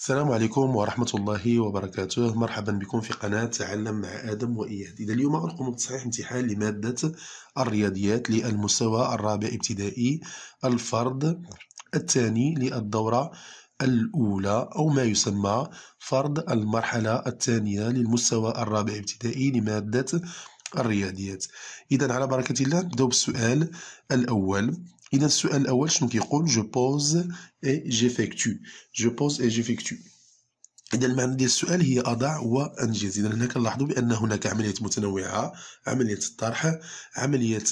السلام عليكم ورحمة الله وبركاته مرحبا بكم في قناة تعلم مع آدم وإياد إذا اليوم أقوم بتصحيح امتحان لمادة الرياضيات للمستوى الرابع ابتدائي الفرد الثاني للدورة الأولى أو ما يسمى فرض المرحلة الثانية للمستوى الرابع ابتدائي لمادة الرياضيات إذا على بركة الله نبدأ بالسؤال الأول إذا السؤال الأول شنو كيقول جو بوز إي جيفيكتو جو بوز إي جيفيكتو إذا المعنى ديال السؤال هي أضع وأنجز إذا هنا كنلاحظوا بأن هناك عملية متنوعة عملية الطرح عملية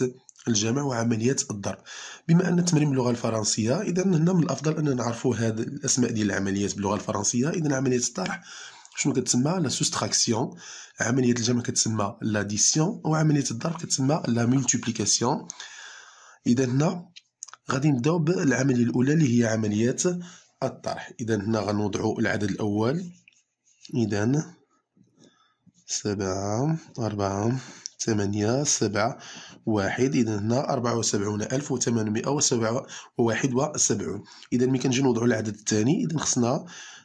الجمع وعملية الضرب بما أن التمرين باللغة الفرنسية إذا هنا من الأفضل أن نعرفوا هذه الأسماء ديال العمليات باللغة الفرنسية إذا عملية الطرح شنو كتسمى لا سوستراكسيون عملية الجمع كتسمى لاديسيون وعملية الضرب كتسمى لا مولتيبليكاسيون إذا هنا غادي نبداو بالعمليه الاولى اللي هي عمليه الطرح اذا هنا غنوضعوا العدد الاول اذا سبعة أربعة ثمانية سبعة واحد إذا هنا أربعة وسبعون ألف وثمانمائة وسبعة وواحد وسبعون إذا ملي كنجي نوضعو العدد الثاني إذا خصنا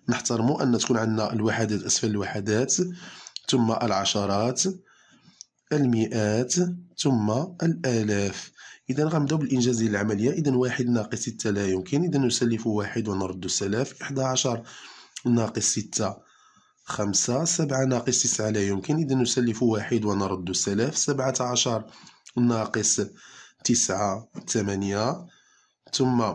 نحترمو أن تكون عندنا الوحدات أسفل الوحدات ثم العشرات المئات ثم الآلاف إذا غنبداو بالإنجاز ديال العملية إذا واحد ناقص ستة لا يمكن إذا نسلف واحد ونرد السلاف إحدى عشر ناقص ستة خمسة سبعة ناقص تسعة لا يمكن إذا نسلف واحد ونرد السلاف سبعة عشر ناقص تسعة ثمانية ثم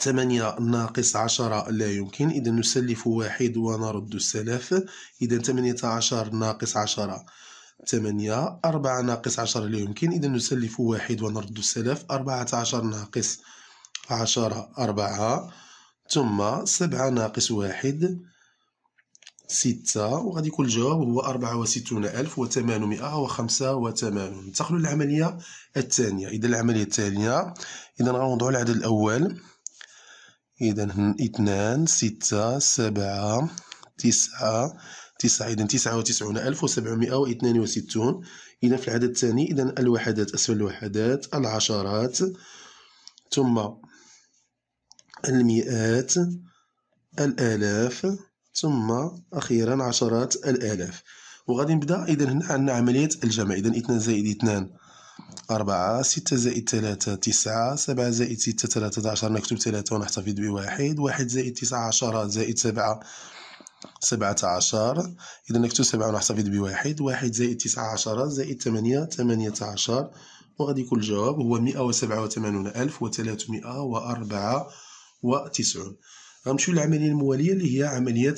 ثمانية ناقص عشرة لا يمكن إذا نسلف واحد ونرد السلف إذا ثمانية عشر ناقص عشرة ثمانية أربعة ناقص 10 لا يمكن إذا نسلف واحد ونرد السلف 14 ناقص عشرة أربعة ثم سبعة ناقص واحد ستة وغادي يكون الجواب هو أربعة وستون ألف ننتقلوا للعملية الثانية إذا العملية الثانية إذا غنوضعوا العدد الأول إذا اثنان ستة سبعة تسعة تسعة إذا تسعة وتسعون ألف وسبعمائة واثنان وستون إذا في العدد الثاني إذا الوحدات أسفل الوحدات العشرات ثم المئات الآلاف ثم أخيرا عشرات الآلاف وغادي نبدا إذا هنا عندنا عملية الجمع إذا اثنان زائد اثنان أربعة ستة زائد ثلاثة تسعة سبعة زائد ستة ثلاثة عشر نكتب ثلاثة ونحتفظ بواحد واحد زائد تسعة عشرة زائد سبعة سبعة عشر إذا نكتب سبعة ونحتفظ بواحد واحد زائد تسعة عشرة زائد ثمانية ثمانية عشر وغادي يكون الجواب هو مئة وسبعة وثمانون ألف وثلاثمائة وأربعة وتسعون غنمشيو للعملية الموالية اللي هي عملية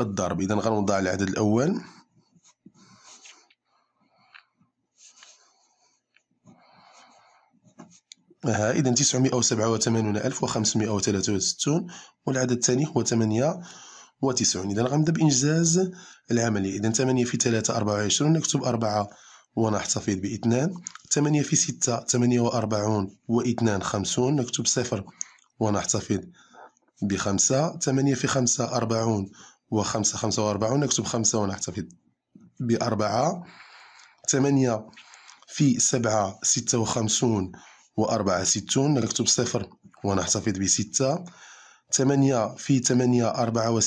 الضرب إذا غنوضع العدد الأول ها إذا تسعمائة وسبعة وثمانون ألف وخمسمائة وثلاثة وستون والعدد الثاني هو ثمانية وتسعون إذا غنبدا بإنجاز العملية إذا ثمانية في ثلاثة أربعة وعشرون نكتب أربعة ونحتفظ بإثنان ثمانية في ستة ثمانية وأربعون وإثنان خمسون نكتب صفر ونحتفظ بخمسة ثمانية في خمسة أربعون وخمسة خمسة وأربعون نكتب خمسة ونحتفظ بأربعة ثمانية في سبعة ستة وخمسون وأربعة ستون نكتب صفر ونحتفظ بستة ثمانية في ثمانية أربعة و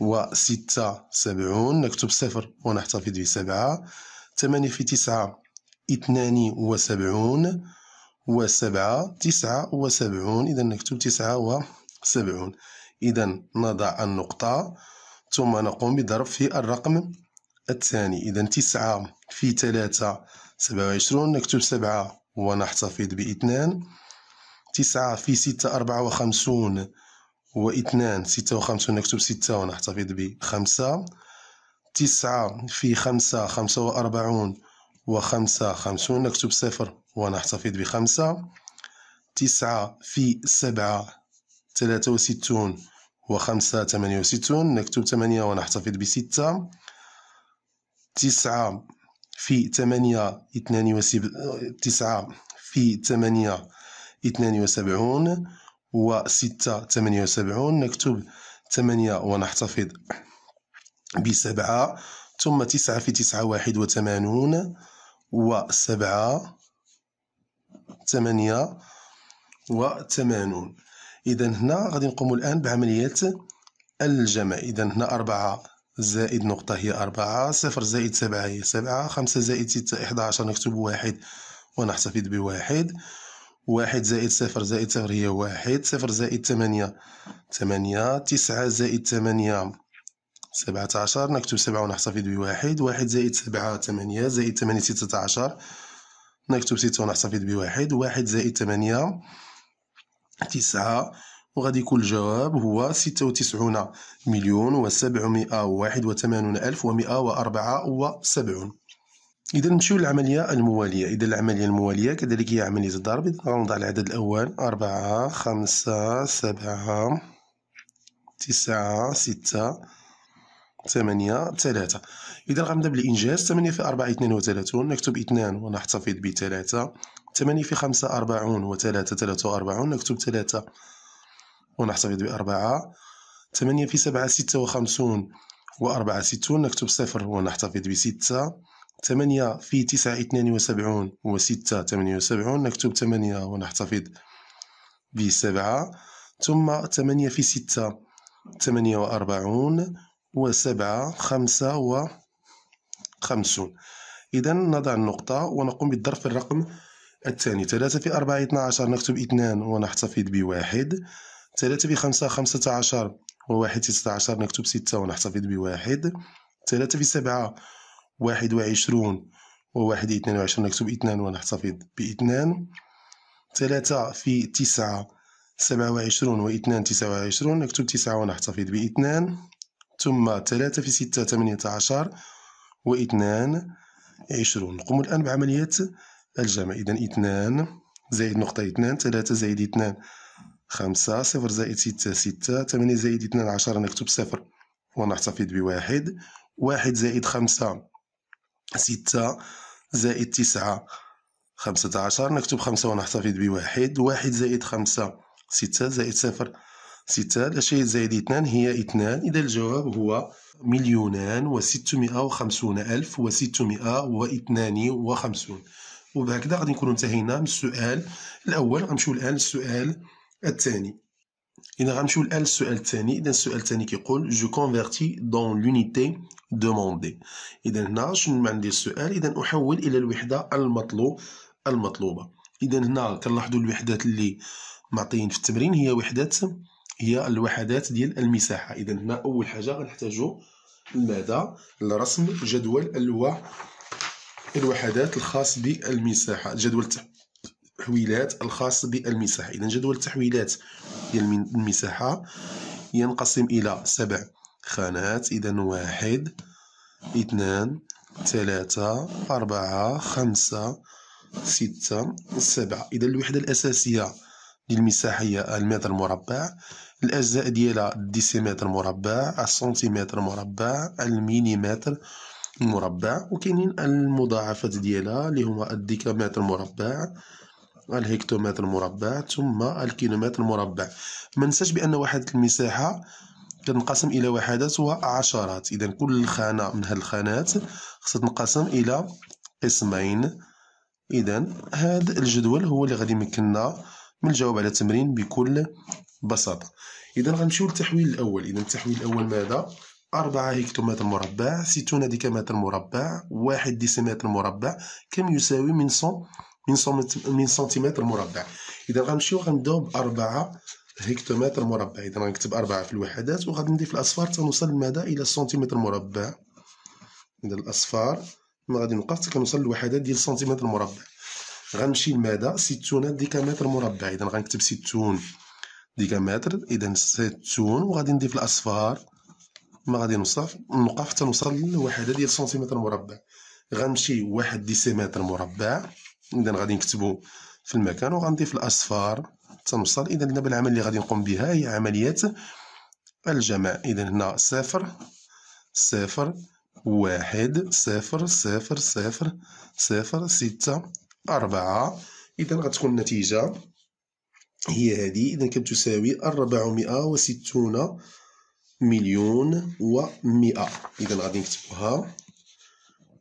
وستة سبعون نكتب صفر ونحتفظ بسبعة ثمانية في تسعة اثنان و 7 تسعة إذا نكتب تسعة وسبعون إذا نضع النقطة ثم نقوم بضرب في الرقم الثاني إذا تسعة في 3 سبعة نكتب سبعة ونحتفظ باثنان تسعة في ستة أربعة وخمسون واثنان ستة وخمسون نكتب ستة ونحتفظ بخمسة تسعة في خمسة خمسة وأربعون وخمسة خمسون نكتب صفر ونحتفظ بخمسة تسعة في سبعة ثلاثة وستون وخمسة ثمانية وستون نكتب ثمانية ونحتفظ بستة تسعة في ثمانية اثنان وسب... تسعة في ثمانية 72 و 6 78 نكتب 8 ونحتفظ بسبعة ثم تسعة في تسعة واحد وثمانون وسبعة ثمانية وثمانون إذا هنا غادي نقوم الآن بعملية الجمع إذا هنا أربعة زائد نقطة هي أربعة صفر زائد سبعة هي سبعة خمسة زائد ستة إحدى عشر نكتب واحد ونحتفظ بواحد واحد زائد صفر زائد صفر هي واحد صفر زائد ثمانية ثمانية تسعة زائد ثمانية سبعة عشر نكتب سبعة ونحتفظ بواحد واحد زائد سبعة ثمانية زائد ثمانية ستة عشر نكتب ستة ونحتفظ بواحد واحد زائد ثمانية تسعة وغادي يكون الجواب هو ستة وتسعون مليون وسبعمائة وواحد وثمانون ألف ومائة وأربعة وسبعون إذا نمشيو للعملية الموالية إذا العملية الموالية كذلك هي عملية الضرب إذا غنوضع العدد الأول أربعة خمسة سبعة تسعة ستة ثمانية ثلاثة إذا غنبدا بالإنجاز ثمانية في أربعة اثنين وثلاثون نكتب اثنان ونحتفظ بثلاثة ثمانية في خمسة أربعون وثلاثة ثلاثة وأربعون نكتب ثلاثة ونحتفظ بأربعة ثمانية في سبعة ستة وخمسون وأربعة ستون نكتب صفر ونحتفظ بستة ثمانية في تسعة اثنان وسبعون 6 ثمانية وسبعون نكتب ثمانية ونحتفظ بسبعة ثم ثمانية في ستة ثمانية و وسبعة خمسة وخمسون إذا نضع النقطة ونقوم بالضرب في الرقم الثاني ثلاثة في أربعة اثنا عشر نكتب اثنان ونحتفظ بواحد ثلاثة في خمسة خمسة عشر 1 ستة عشر نكتب ستة ونحتفظ بواحد ثلاثة في سبعة واحد وعشرون وواحد اثنان وعشرون نكتب اثنان ونحتفظ باثنان ثلاثة في تسعة سبعة وعشرون واثنان تسعة وعشرون نكتب تسعة ونحتفظ باثنان ثم ثلاثة في ستة ثمانية عشر واثنان عشرون نقوم الآن بعملية الجمع إذا اثنان زائد نقطة اثنان ثلاثة زائد اثنان خمسة صفر زائد ستة ستة ثمانية زائد اثنان عشر نكتب صفر ونحتفظ بواحد واحد زائد خمسة ستة زائد تسعة خمسة عشر نكتب خمسة ونحتفظ بواحد واحد زائد خمسة ستة زائد صفر ستة لا شيء زائد اثنان هي اثنان إذا الجواب هو مليونان وستمائة وخمسون ألف وستمائة واثنان وخمسون وبهكذا غادي نكون انتهينا من السؤال الأول غنمشيو الآن للسؤال الثاني إذا غنمشيو الآن للسؤال الثاني إذا السؤال الثاني كيقول جو كونفيرتي دون لونيتي دوموندي إذا هنا شنو عندي السؤال إذا أحول إلى الوحدة المطلوب المطلوبة إذا هنا كنلاحظوا الوحدات اللي معطيين في التمرين هي وحدات هي الوحدات ديال المساحة إذا هنا أول حاجة غنحتاجو لماذا لرسم جدول الوحدات الخاص بالمساحة جدول التحكم التحويلات الخاص بالمساحة إذا جدول التحويلات ديال المساحة ينقسم إلى سبع خانات إذا واحد اثنان ثلاثة أربعة خمسة ستة سبعة إذا الوحدة الأساسية للمساحة هي المتر مربع الأجزاء ديالها الديسيمتر مربع السنتيمتر مربع المليمتر مربع وكاينين المضاعفات ديالها اللي هما الديكامتر مربع الهكتومتر المربع ثم الكيلومتر المربع ما ننساش بان واحد المساحه كتنقسم الى وحدات وعشرات اذا كل خانه من هذه الخانات خصها تنقسم الى قسمين اذا هذا الجدول هو اللي غادي يمكننا من الجواب على التمرين بكل بساطه اذا غنمشيو للتحويل الاول اذا التحويل الاول ماذا 4 هكتومتر مربع 60 ديكامتر مربع 1 ديسيمتر مربع كم يساوي من 100 من سنتيمتر مربع اذا غنمشيو غنبداو باربعه هكتومتر مربع اذا غنكتب اربعه في الوحدات وغادي نضيف الاصفار تنوصل المدى الى سنتيمتر مربع اذا الاصفار ما غادي نوقف حتى كنوصل للوحدات ديال سنتيمتر مربع غنمشي لمدى ستون ديكامتر مربع اذا غنكتب ستون ديكامتر اذا ستون وغادي نضيف الاصفار ما غادي نوصف نوقف حتى نوصل للوحده ديال سنتيمتر مربع غنمشي واحد ديسيمتر مربع اذا غادي نكتبو في المكان وغنضيف الاصفار تنوصل اذا دابا العمل اللي غادي نقوم بها هي عمليه الجمع اذا هنا صفر صفر واحد صفر صفر صفر صفر ستة أربعة إذا غتكون النتيجة هي هذه إذا كتساوي أربعمائة وستون مليون ومئة إذا غادي نكتبوها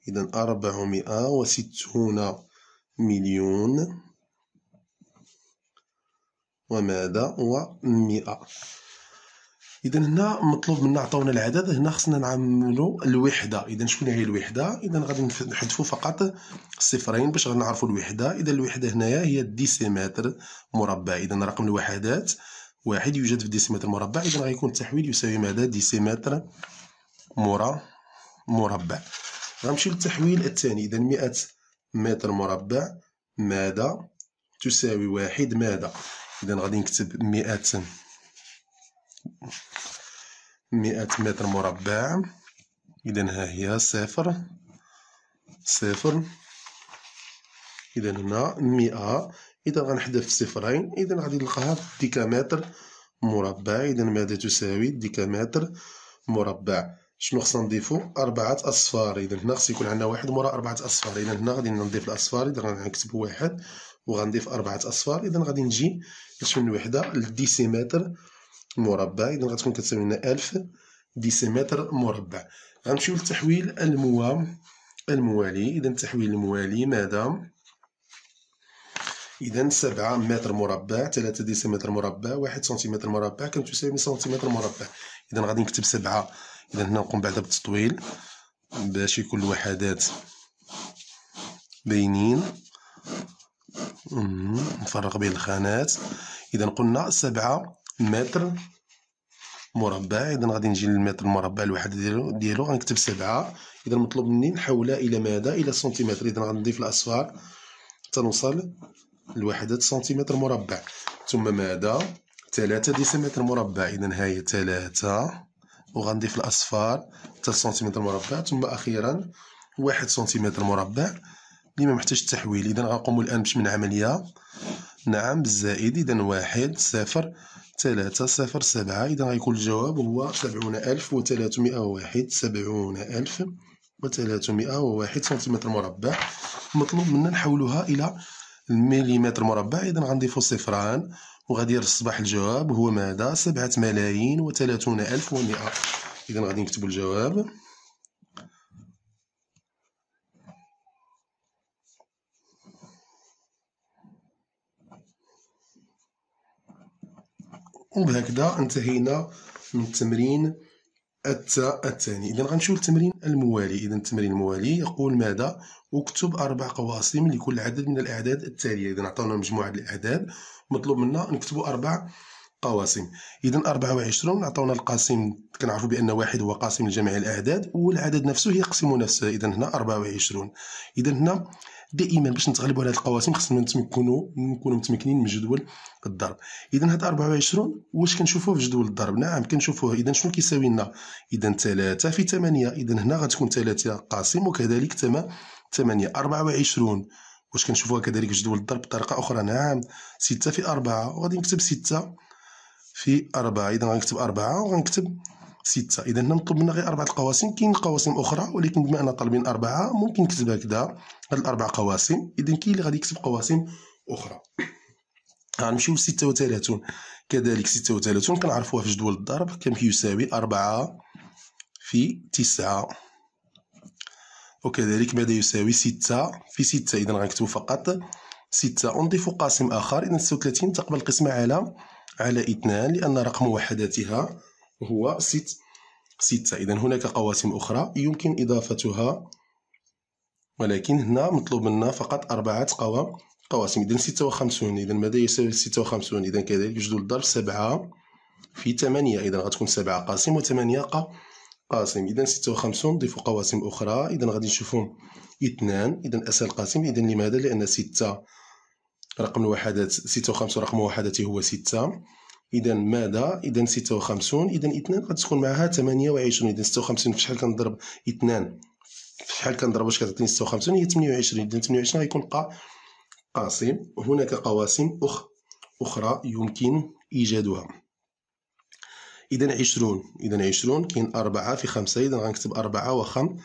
إذا أربعمائة وستون مليون وماذا مئة اذا هنا مطلوب منا عطاونا العدد هنا خصنا نعملو الوحده اذا شكون هي الوحده اذا غادي نحذفو فقط صفرين باش غنعرفو الوحده اذا الوحده هنايا هي الديسيمتر مربع اذا رقم الوحدات واحد يوجد في الديسيمتر مربع اذا غيكون التحويل يساوي ماذا ديسيمتر مرا مربع غنمشيو للتحويل الثاني اذا 100 متر مربع ماذا تساوي واحد ماذا إذا غادي نكتب مئة مئة متر مربع إذا ها هي صفر صفر إذا هنا مئة إذا غنحذف صفرين إذا غادي نلقاها ديكامتر مربع إذا ماذا تساوي ديكامتر مربع شنو خصنا نضيفو أربعة أصفار إذا هنا خص يكون عندنا واحد مورا أربعة أصفار إذا هنا غادي نضيف الأصفار إذا غنكتب واحد وغنضيف أربعة أصفار إذا غادي نجي من وحدة لديسيمتر مربع إذا غتكون كتساوي لنا ألف ديسيمتر مربع غنمشيو للتحويل الموا الموالي إذا التحويل الموالي ماذا إذا سبعة متر مربع ثلاثة ديسيمتر مربع واحد سنتيمتر مربع كتساوي سنتيمتر مربع إذا غادي نكتب سبعة اذا هنا نقوم بعدا بالتطويل باش يكون الوحدات باينين نفرق بين الخانات اذا قلنا سبعة متر مربع اذا غادي نجي للمتر المربع الواحد ديالو ديالو غنكتب سبعة اذا مطلوب مني نحولها الى ماذا الى سنتيمتر اذا غنضيف الاصفار حتى نوصل سنتيمتر مربع ثم ماذا ثلاثة ديسيمتر مربع اذا هاي ثلاثة وغنضيف الاصفار حتى سنتيمتر مربع ثم اخيرا واحد سنتيمتر مربع اللي ما محتاج التحويل اذا غنقوم الان باش من عمليه نعم بالزائد اذا واحد صفر ثلاثة صفر سبعة إذا غيكون الجواب هو سبعون ألف وثلاثمائة وواحد سبعون ألف وثلاثمائة وواحد سنتيمتر مربع مطلوب منا نحولها إلى المليمتر مربع إذا غنضيفو صفران وغادي يصبح الجواب هو ماذا سبعة ملايين وثلاثون ألف ومئة إذا غادي نكتب الجواب وبهكذا انتهينا من التمرين التاء الثاني اذا غنمشيو للتمرين الموالي اذا التمرين الموالي يقول ماذا اكتب اربع قواسم لكل عدد من الاعداد التاليه اذا عطاونا مجموعه الاعداد مطلوب منا نكتبوا اربع قواسم اذا 24 عطاونا القاسم كنعرفوا بان واحد هو قاسم لجميع الاعداد والعدد نفسه يقسم نفسه اذا هنا 24 اذا هنا دائما باش نتغلبوا على هذه القواسم خصنا نكونوا نكونوا متمكنين من جدول الضرب اذا هاد 24 واش كنشوفوه في جدول الضرب نعم كنشوفوه اذا شنو كيساوي لنا اذا 3 في 8 اذا هنا غتكون 3 قاسم وكذلك 8 24 واش كنشوفوها كذلك جدول الضرب بطريقه اخرى نعم 6 في 4 وغادي نكتب 6 في 4 اذا غنكتب 4 وغنكتب 6 اذا هنا مطلوب منا غير اربعه القواسم كاين قواسم اخرى ولكن بما اننا طالبين اربعه ممكن نكتبها هكذا هاد الاربع قواسم اذا كاين اللي غادي يكتب قواسم اخرى غنمشيو ل 36 كذلك 36 كنعرفوها في جدول الضرب كم كيساوي 4 في 9 وكذلك ماذا يساوي ستة في ستة إذا غنكتبو فقط ستة أنضيفو قاسم آخر إذا ستة وثلاثين تقبل القسمة على على اثنان لأن رقم وحداتها هو ست ستة إذا هناك قواسم أخرى يمكن إضافتها ولكن هنا مطلوب منا فقط أربعة قوى قواسم إذا ستة وخمسون إذا ماذا يساوي ستة وخمسون إذا كذلك يجدو الضرب سبعة في ثمانية إذا غتكون سبعة قاسم وثمانية قاسم قاسم اذا 56 ضيفوا قواسم اخرى اذا غادي نشوفهم 2 اذا اسهل قاسم اذا لماذا لان 6 رقم الوحدات 56 رقم وحدته هو 6 اذا ماذا اذا 56 اذا 2 غادي تكون معها 28 اذا 56 في شحال كنضرب 2 في شحال كنضرب واش كتعطيني 56 هي 28 اذا 28 غيكون قا قاسم هناك قواسم أخرى يمكن إيجادها إذا عشرون إذا عشرون كاين أربعة في خمسة إذا غنكتب أربعة وخم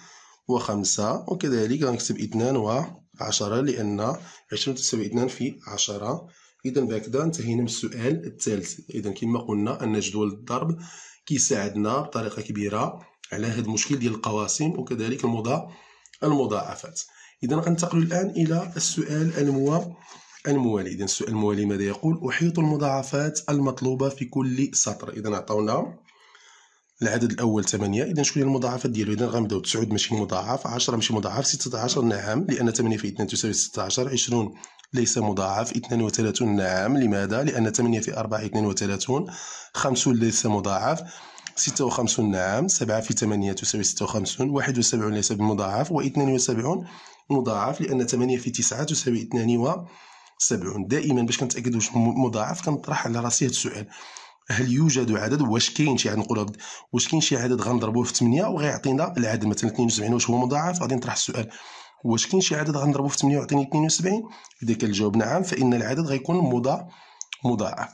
وخمسة وكذلك غنكتب اثنان وعشرة لأن عشرون تساوي اثنان في عشرة إذا بهكذا انتهينا من السؤال الثالث إذا كما قلنا أن جدول الضرب كيساعدنا بطريقة كبيرة على هذا المشكل ديال القواسم وكذلك المضاعفات إذا غننتقل الآن إلى السؤال الموالي الموالي إذا السؤال الموالي ماذا يقول أحيط المضاعفات المطلوبة في كل سطر إذا عطاونا العدد الأول 8 إذا شكون هي المضاعفات ديالو إذا غنبداو 9 ماشي مضاعف 10 ماشي مضاعف 16 نعم لأن 8 في 2 تساوي 16 20 ليس مضاعف 32 نعم لماذا لأن 8 في 4 32 50 ليس مضاعف 56 نعم 7 في 8 تساوي 56 71 ليس بمضاعف و72 مضاعف لأن 8 في 9 تساوي 72 70 دائما باش كنتاكد واش مضاعف كنطرح على راسي هذا السؤال هل يوجد عدد واش كاين شي عدد نقول واش كاين شي عدد غنضربوه في 8 وغيعطينا العدد مثلا 72 واش هو مضاعف غادي نطرح السؤال واش كاين شي عدد غنضربوه في 8 ويعطيني 72 اذا كان الجواب نعم فان العدد غيكون مضا مضاعف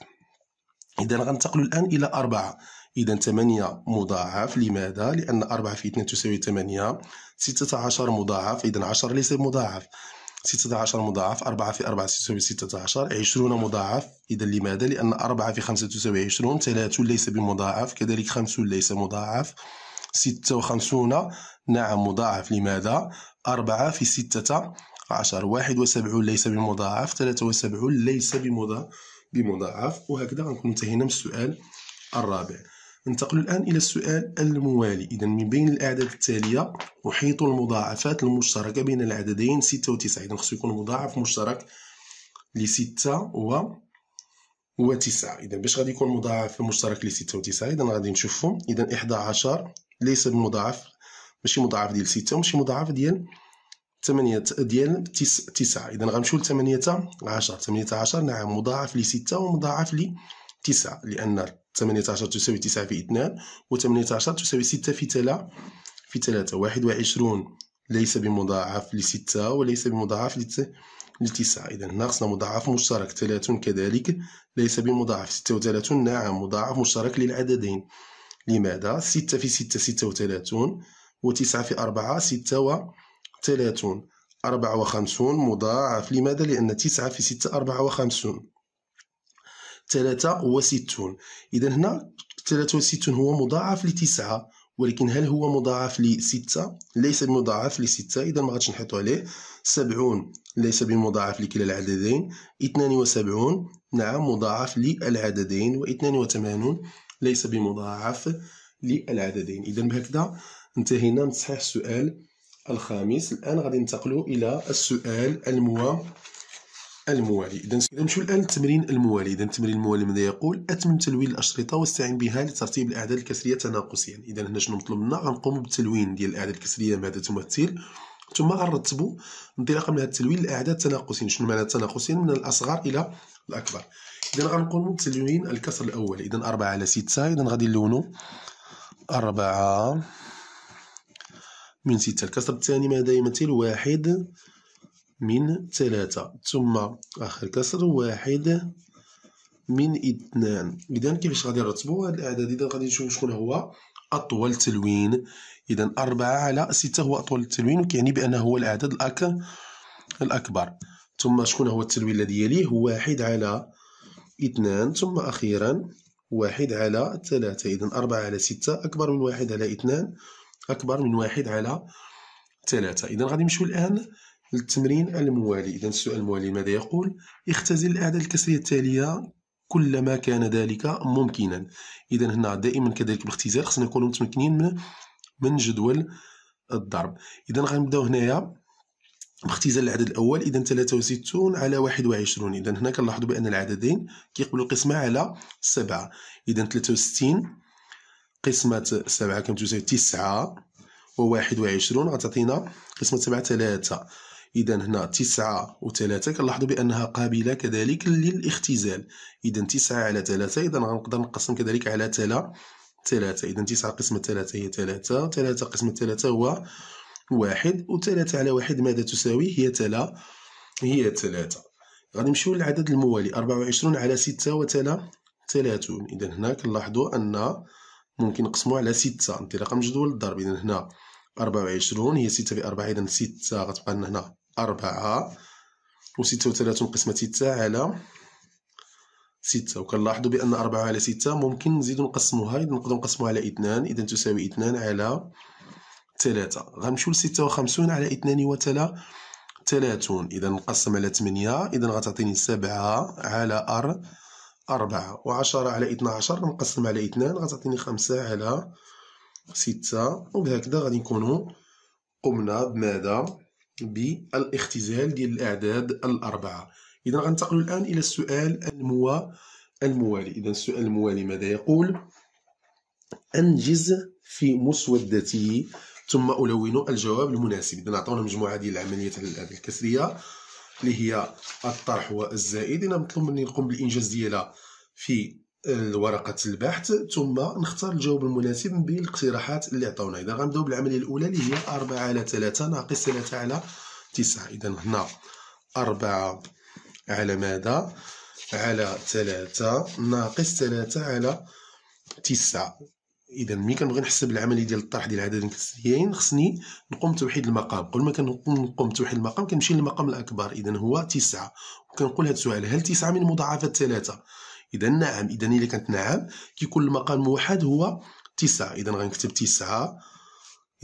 اذا غننتقلوا الان الى 4 إذا 8 مضاعف لماذا؟ لأن 4 في 2 تساوي 8 16 مضاعف إذا 10 ليس مضاعف 16 مضاعف 4 في 4 تساوي 16 20 مضاعف إذا لماذا؟ لأن 4 في 5 تساوي 20 3 ليس بمضاعف كذلك 5 ليس مضاعف 56 نعم مضاعف لماذا؟ 4 في 6 عشر واحد ليس بمضاعف 73 ليس بمضاعف وهكذا غنكون انتهينا من السؤال الرابع ننتقل الآن إلى السؤال الموالي إذا من بين الأعداد التالية أحيط المضاعفات المشتركة بين العددين ستة و 9 إذا خصو يكون مضاعف مشترك لستة و تسعة إذا باش غادي يكون مضاعف مشترك لستة و تسعة إذا غادي نشوفو إذا إحدى عشر ليس بمضاعف ماشي مضاعف ديال ستة وماشي مضاعف ديال تمنية ديال تس... تسعة إذا غنمشيو لتمنية عشر تمنية عشر نعم مضاعف لستة ومضاعف لتسعة لأن 18 تساوي 9 في 2 و18 تساوي 6 في 3 في 3 21 ليس بمضاعف ل 6 وليس بمضاعف ل لتسعة إذا ناقصنا مضاعف مشترك ثلاثون كذلك ليس بمضاعف ستة وثلاثون نعم مضاعف مشترك للعددين لماذا ستة في ستة ستة وثلاثون وتسعة في أربعة ستة وثلاثون أربعة وخمسون مضاعف لماذا لأن تسعة في ستة أربعة وخمسون 3 وستون إذا هنا 63 هو مضاعف لتسعة ولكن هل هو مضاعف لستة؟ ليس بمضاعف لستة إذا ما غاديش نحطو عليه سبعون ليس بمضاعف لكلا العددين اثنان وسبعون نعم مضاعف للعددين واثنان وثمانون ليس بمضاعف للعددين إذا بهكذا انتهينا من تصحيح السؤال الخامس الآن غادي ننتقلوا إلى السؤال الموافق الموالي إذا نمشيو الآن للتمرين الموالي إذا التمرين الموالي ماذا يقول أتمم تلوين الأشرطة واستعين بها لترتيب الأعداد الكسرية تناقصيا إذا هنا شنو مطلوب منا غنقوم بالتلوين ديال الأعداد الكسرية ماذا تمثل ثم غنرتبوا انطلاقا من هذا التلوين الأعداد تناقصيا شنو معنى تناقصيا من الأصغر إلى الأكبر إذا غنقوم بتلوين الكسر الأول إذا 4 على 6 إذا غادي نلونو 4 من 6 الكسر الثاني ماذا يمثل 1 من ثلاثة ثم آخر كسر واحد من اثنان إذا كيفاش غادي نرتبوا هاد الأعداد إذا غادي نشوف شكون هو أطول تلوين إذا أربعة على ستة هو أطول تلوين وكيعني بأنه هو العدد الأك... الأكبر ثم شكون هو التلوين الذي يليه واحد على اثنان ثم أخيرا واحد على ثلاثة إذا أربعة على ستة أكبر من واحد على اثنان أكبر من واحد على ثلاثة إذا غادي نمشيو الآن للتمرين الموالي إذا السؤال الموالي ماذا يقول اختزل الأعداد الكسرية التالية كلما كان ذلك ممكنا إذا هنا دائما كذلك باختزال خصنا نكونو متمكنين من من جدول الضرب إذا غنبداو هنايا باختزال العدد الأول إذا 63 على 21 إذا هنا كنلاحظوا بأن العددين كيقبلوا القسمة على 7 إذا 63 قسمة 7 كم تساوي 9 و21 غتعطينا قسمة 7 3 إذا هنا تسعة وثلاثة كنلاحظوا بأنها قابلة كذلك للاختزال إذا تسعة على ثلاثة إذا غنقدر نقسم كذلك على تلا ثلاثة إذا تسعة قسمة ثلاثة هي ثلاثة ثلاثة قسمة ثلاثة هو واحد وثلاثة على واحد ماذا تساوي هي تلا هي ثلاثة غادي نمشيو للعدد الموالي أربعة وعشرون على ستة وتلا ثلاثون إذا هنا كنلاحظوا أن ممكن نقسمو على ستة انطلاقا من جدول الضرب إذا هنا أربعة وعشرون هي ستة في أربعة إذا ستة غتبقى لنا هنا أربعة وستة وثلاثون قسمة ستة على ستة وكنلاحظوا بأن أربعة على ستة ممكن نزيدو نقسموها إذا نقدر نقسموها على اثنان إذا تساوي اثنان على ثلاثة غنمشيو لستة وخمسون على اثنان وتلا ثلاثون إذا نقسم على ثمانية إذا غتعطيني سبعة على أر أربعة وعشرة على اثنا عشر نقسم على اثنان غتعطيني خمسة على ستة وبهكذا غادي نكونو قمنا بماذا بالاختزال ديال الأعداد الأربعة إذا غنتقلوا الآن إلى السؤال المو الموالي إذا السؤال الموالي ماذا يقول أنجز في مسودتي ثم ألون الجواب المناسب إذا عطونا مجموعة ديال العمليات على الأعداد الكسرية اللي هي الطرح والزائد إذا مطلوب مني نقوم بالإنجاز ديالها في الورقة البحث ثم نختار الجواب المناسب بين الاقتراحات اللي عطاونا اذا غنبداو بالعمليه الاولى اللي هي 4 على 3 ناقص 3 على 9 اذا هنا 4 على ماذا على 3 ناقص 3 على 9 اذا ملي كنبغي نحسب العمليه ديال الطرح ديال عددين الكسريين خصني نقوم بتوحيد المقام كل ما كنقوم بتوحيد المقام كنمشي للمقام الاكبر اذا هو 9 وكنقول هذا السؤال هل 9 من مضاعفات 3 اذا نعم اذا الا كانت نعم كيكون المقام الموحد هو تسعة اذا غنكتب تسعة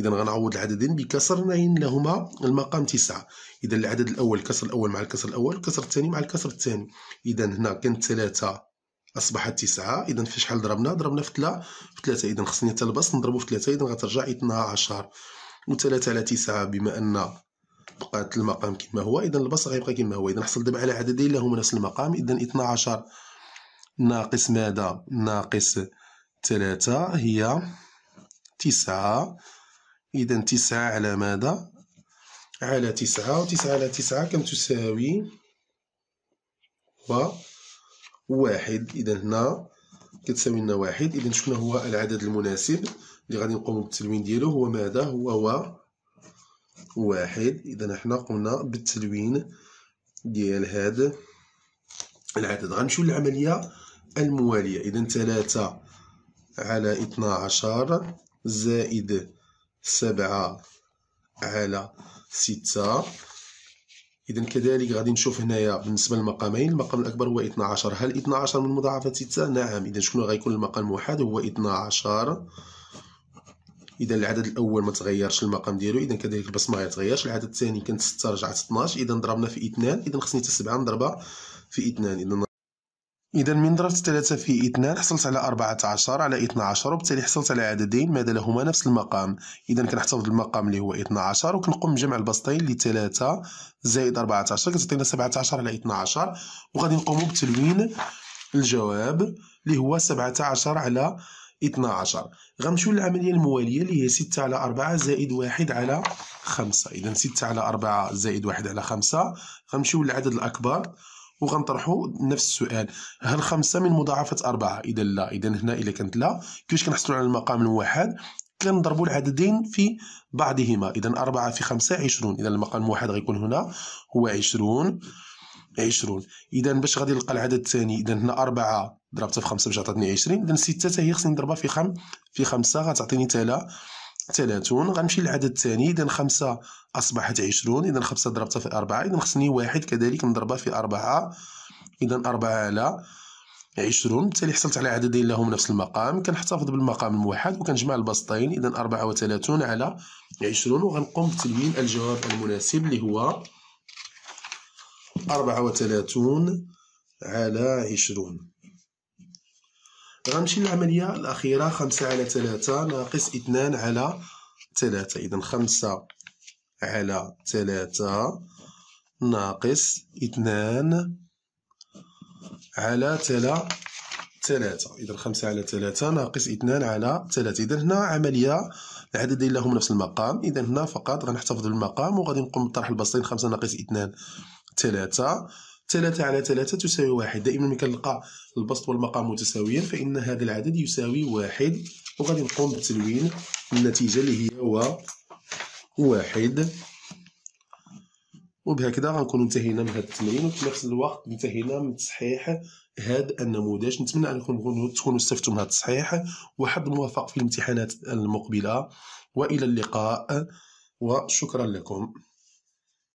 اذا غنعوض العددين بكسرين لهما المقام تسعة اذا العدد الاول الكسر الاول مع الكسر الاول الكسر الثاني مع الكسر الثاني اذا هنا كانت ثلاثة اصبحت تسعة اذا في شحال ضربنا ضربنا في 3 في 3 اذا خصني حتى البسط نضربو في 3 اذا غترجع 12 و3 على 9 بما ان بقات المقام كما هو اذا البسط غيبقى كما هو اذا حصل دابا على عددين لهما نفس المقام اذا 12 ناقص ماذا ناقص ثلاثة هي تسعة إذا تسعة على ماذا على تسعة وتسعة على تسعة كم تساوي واحد إذا هنا كتساوي لنا واحد إذا شكون هو العدد المناسب اللي غادي نقوم بالتلوين ديالو هو ماذا هو هو واحد إذا حنا قمنا بالتلوين ديال هاد العدد غنمشيو للعملية الموالية إذا ثلاثة على اثنا عشر زائد سبعة على ستة إذا كذلك غادي نشوف هنايا بالنسبة للمقامين المقام الأكبر هو 12 هل 12 من مضاعفة 6 نعم إذا شكون غيكون المقام الموحد هو 12 إذا العدد الأول ما تغيرش المقام ديالو إذا كذلك البصمة ما العدد الثاني كانت 6 رجعت 12 إذا ضربنا في 2 إذا خصني حتى 7 نضربها في 2 إذا إذا من ضربت 3 في 2 حصلت على 14 على 12 وبالتالي حصلت على عددين ماذا لهما نفس المقام إذا كنحتفظ بالمقام اللي هو 12 وكنقوم بجمع البسطين اللي 3 زائد 14 كتعطينا 17 على 12 وغادي نقومو بتلوين الجواب اللي هو 17 على 12 غنمشيو للعملية الموالية اللي هي 6 على 4 زائد 1 على 5 إذا 6 على 4 زائد 1 على 5 غنمشيو للعدد الأكبر وغنطرحوا نفس السؤال هل خمسة من مضاعفة أربعة إذا لا إذا هنا إذا كانت لا كيفاش كنحصلوا على المقام الموحد كنضربوا العددين في بعضهما إذا أربعة في خمسة عشرون إذا المقام الموحد غيكون هنا هو عشرون عشرون إذا باش غادي نلقى العدد الثاني إذا هنا أربعة ضربتها في خمسة باش عطاتني عشرين إذا ستة هي خصني نضربها في خم في خمسة غتعطيني تلا 30 غنمشي للعدد الثاني اذا 5 اصبحت 20 اذا 5 ضربتها في 4 اذا خصني واحد كذلك نضربها في 4 اذا 4 على 20 بالتالي حصلت على عددين لهم نفس المقام كنحتفظ بالمقام الموحد وكنجمع البسطين اذا 34 على 20 وغنقوم بتلوين الجواب المناسب اللي هو 34 على 20 غنمشي للعملية الأخيرة خمسة على ثلاثة ناقص اثنان على ثلاثة إذا خمسة على ثلاثة ناقص اثنان على ثلاثة إذا خمسة على ثلاثة ناقص اثنان على ثلاثة إذا هنا عملية العددين لهم نفس المقام إذا هنا فقط غنحتفظ بالمقام وغادي نقوم بطرح البسطين خمسة ناقص اثنان ثلاثة ثلاثة على ثلاثة تساوي واحد دائما ملي كنلقى البسط والمقام متساويين فإن هذا العدد يساوي واحد وغادي نقوم بتلوين النتيجة اللي هي هو واحد وبهكذا غنكون انتهينا من هذا التمرين وفي نفس الوقت انتهينا من تصحيح هذا النموذج نتمنى انكم تكونوا استفدتوا من هذا التصحيح وحظ موفق في الامتحانات المقبله والى اللقاء وشكرا لكم